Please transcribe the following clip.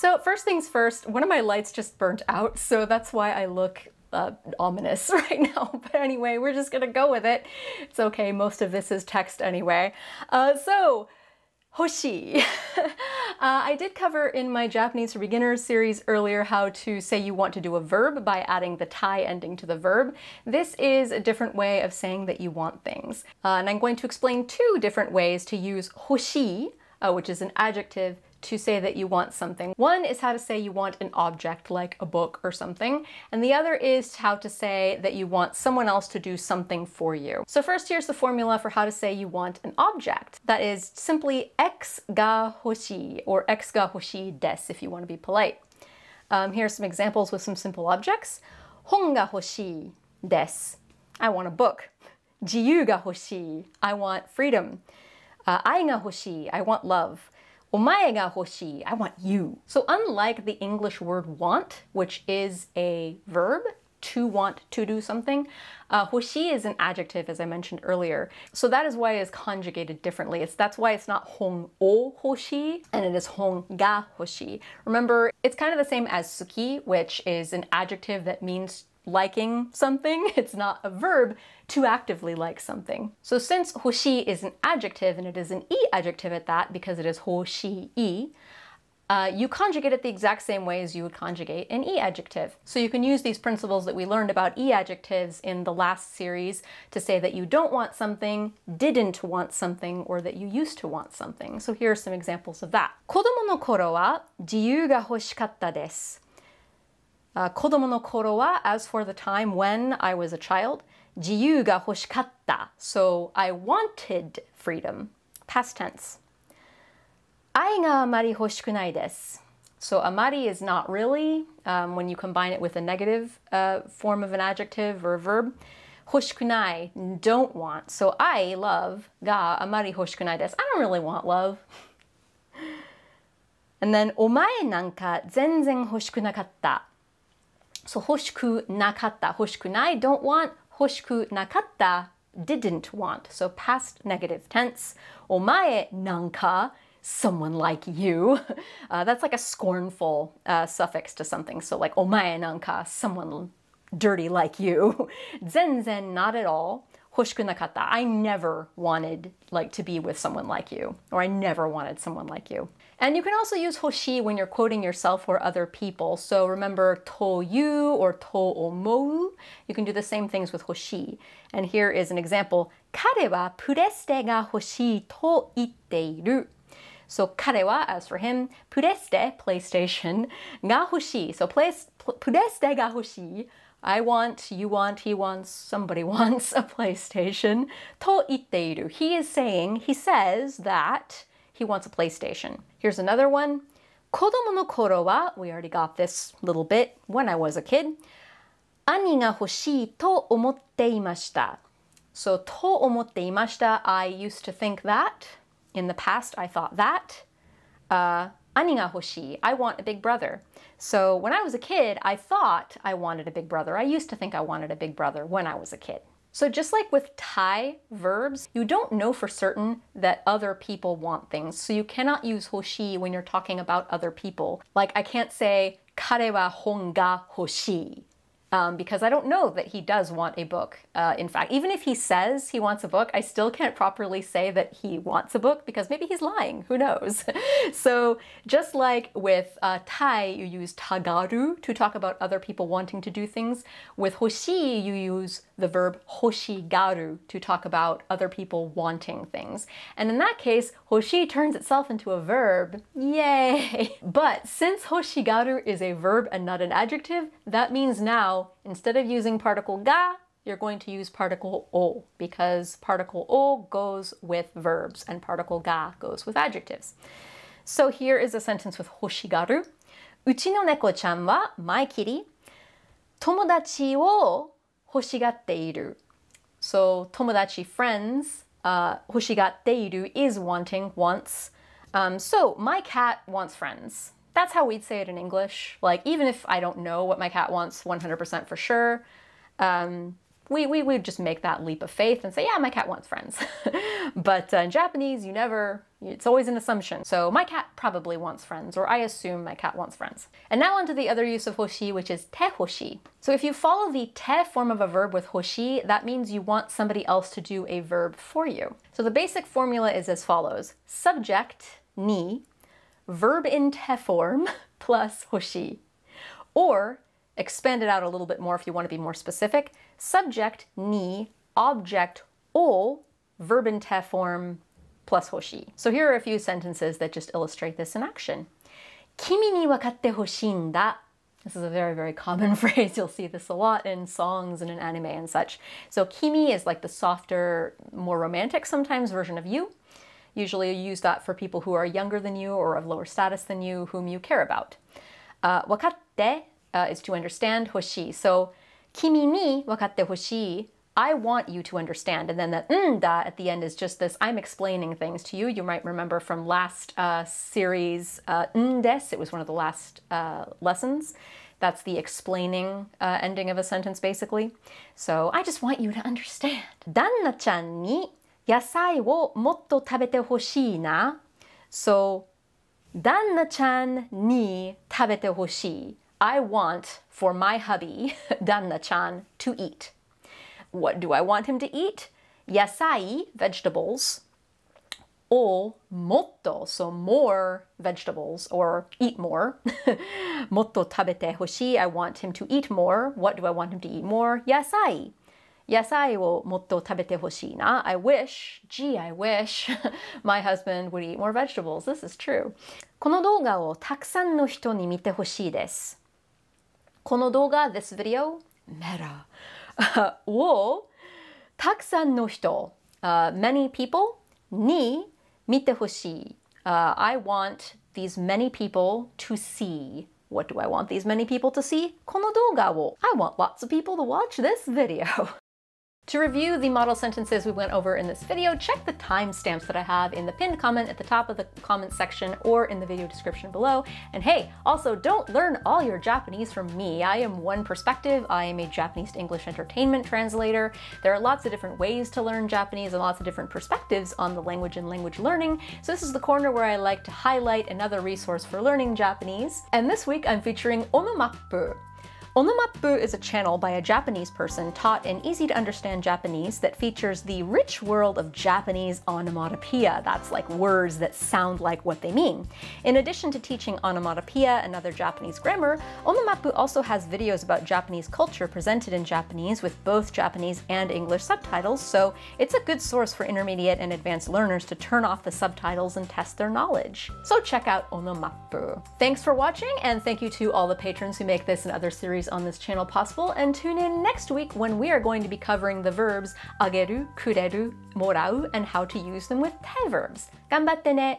So first things first, one of my lights just burnt out, so that's why I look uh, ominous right now. But anyway, we're just gonna go with it. It's okay, most of this is text anyway. Uh, so, Hoshi. uh, I did cover in my Japanese for Beginners series earlier how to say you want to do a verb by adding the tai ending to the verb. This is a different way of saying that you want things. Uh, and I'm going to explain two different ways to use hoshi, uh, which is an adjective, to say that you want something. One is how to say you want an object like a book or something, and the other is how to say that you want someone else to do something for you. So first here's the formula for how to say you want an object. That is simply ex ga hoshi or ex ga hoshi des if you want to be polite. Um, here are some examples with some simple objects. Hon ga hoshi des. I want a book. Jiyu ga hoshi. I want freedom. Uh, ai ga hoshi. I want love. Omaega hoshi. I want you. So unlike the English word want, which is a verb, to want to do something. Uh, hoshi is an adjective, as I mentioned earlier. So that is why it is conjugated differently. It's That's why it's not hong o hoshi and it is hong ga hoshi. Remember, it's kind of the same as suki, which is an adjective that means liking something, it's not a verb, to actively like something. So since hoshi is an adjective, and it is an e adjective at that because it is hoshi-i, uh, you conjugate it the exact same way as you would conjugate an e adjective. So you can use these principles that we learned about e adjectives in the last series to say that you don't want something, didn't want something, or that you used to want something. So here are some examples of that. 子供の頃は自由が欲しかったです。uh, 子供の頃は as for the time when I was a child, hoshikatta. so I wanted freedom, past tense. 愛があまり欲しくないです so amari is not really um, when you combine it with a negative uh, form of an adjective or a verb. Hoshikunai, don't want. So I love ga amari hoshikunai desu. I don't really want love. and then omae nanka zenzen hoshikunakatta. So 欲しくなかった、欲しくない、don't want. did not want. So past negative tense. お前なんか someone like you. Uh, that's like a scornful uh, suffix to something. So like お前なんか someone dirty like you. 全然 not at all. 欲しくなかった. I never wanted like to be with someone like you or I never wanted someone like you. And you can also use hoshi when you're quoting yourself or other people. So remember to you or to omou. You can do the same things with hoshi. And here is an example. 彼はプレステが欲しいと言っている。So karewa, as for him, pureste, PlayStation, ga hoshi. So pureste ga hoshi. I want, you want, he wants, somebody wants a PlayStation. To itteiru. He is saying, he says that he wants a PlayStation. Here's another one. Kodomo no koro wa, we already got this little bit when I was a kid. Ani ga hoshii to omotte imashita. So to omotte imashita, I used to think that. In the past, I thought that. Uh, ani ga hoshii, I want a big brother. So when I was a kid, I thought I wanted a big brother. I used to think I wanted a big brother when I was a kid. So just like with Thai verbs, you don't know for certain that other people want things. So you cannot use hoshi when you're talking about other people. Like I can't say kare wa hoshi um, because I don't know that he does want a book. Uh, in fact, even if he says he wants a book, I still can't properly say that he wants a book because maybe he's lying. Who knows? so just like with uh, Tai, you use tagaru to talk about other people wanting to do things. With hoshi, you use the verb hoshigaru to talk about other people wanting things. And in that case, hoshi turns itself into a verb. Yay! But since hoshigaru is a verb and not an adjective, that means now instead of using particle ga, you're going to use particle o because particle o goes with verbs and particle ga goes with adjectives. So here is a sentence with hoshigaru. Uchi no neko-chan wa my kitty tomodachi wo hoshigatteiru. So tomodachi friends uh, is wanting wants. Um, so my cat wants friends. That's how we'd say it in English. Like, even if I don't know what my cat wants 100% for sure, um, we, we would just make that leap of faith and say, yeah, my cat wants friends. but uh, in Japanese, you never, it's always an assumption. So my cat probably wants friends, or I assume my cat wants friends. And now onto the other use of hoshi, which is te hoshi. So if you follow the te form of a verb with hoshi, that means you want somebody else to do a verb for you. So the basic formula is as follows. Subject, ni, verb in te form plus hoshi. Or expand it out a little bit more if you want to be more specific, subject ni, object o, verb in te form plus hoshi. So here are a few sentences that just illustrate this in action. Kimi ni wakatte hoshinda. This is a very, very common phrase. You'll see this a lot in songs and in anime and such. So kimi is like the softer, more romantic sometimes version of you. Usually you use that for people who are younger than you or of lower status than you, whom you care about. Uh, wakatte uh, is to understand, hoshi. So, kimi ni wakatte hoshi, I want you to understand. And then the nda at the end is just this I'm explaining things to you. You might remember from last uh, series, uh, ndes, it was one of the last uh, lessons. That's the explaining uh, ending of a sentence, basically. So I just want you to understand. Danna-chan ni 野菜をもっと食べてほしいな。So, 旦那ちゃんに食べてほしい。I want for my hubby, 旦那ちゃん to eat. What do I want him to eat? 野菜 vegetables, or so more vegetables, or eat more. motto want him to eat more. What do I want him to eat more? 野菜. I wish, gee, I wish my husband would eat more vegetables. This is true. この動画をたくさんの人に見てほしいです。この動画、this video, meta をたくさんの人、uh, many people に見てほしい。Uh, I want these many people to see. What do I want these many people to see? want lots of people to watch this video. To review the model sentences we went over in this video, check the timestamps that I have in the pinned comment at the top of the comment section or in the video description below. And hey, also don't learn all your Japanese from me. I am one perspective. I am a Japanese English entertainment translator. There are lots of different ways to learn Japanese and lots of different perspectives on the language and language learning. So this is the corner where I like to highlight another resource for learning Japanese. And this week I'm featuring Omumappu, Onumapu is a channel by a Japanese person taught in easy to understand Japanese that features the rich world of Japanese onomatopoeia. That's like words that sound like what they mean. In addition to teaching onomatopoeia and other Japanese grammar, Onumapu also has videos about Japanese culture presented in Japanese with both Japanese and English subtitles, so it's a good source for intermediate and advanced learners to turn off the subtitles and test their knowledge. So check out Onumapu. Thanks for watching, and thank you to all the patrons who make this and other series series on this channel possible, and tune in next week when we are going to be covering the verbs ageru, kureru, morau, and how to use them with te verbs. Ganbatte ne!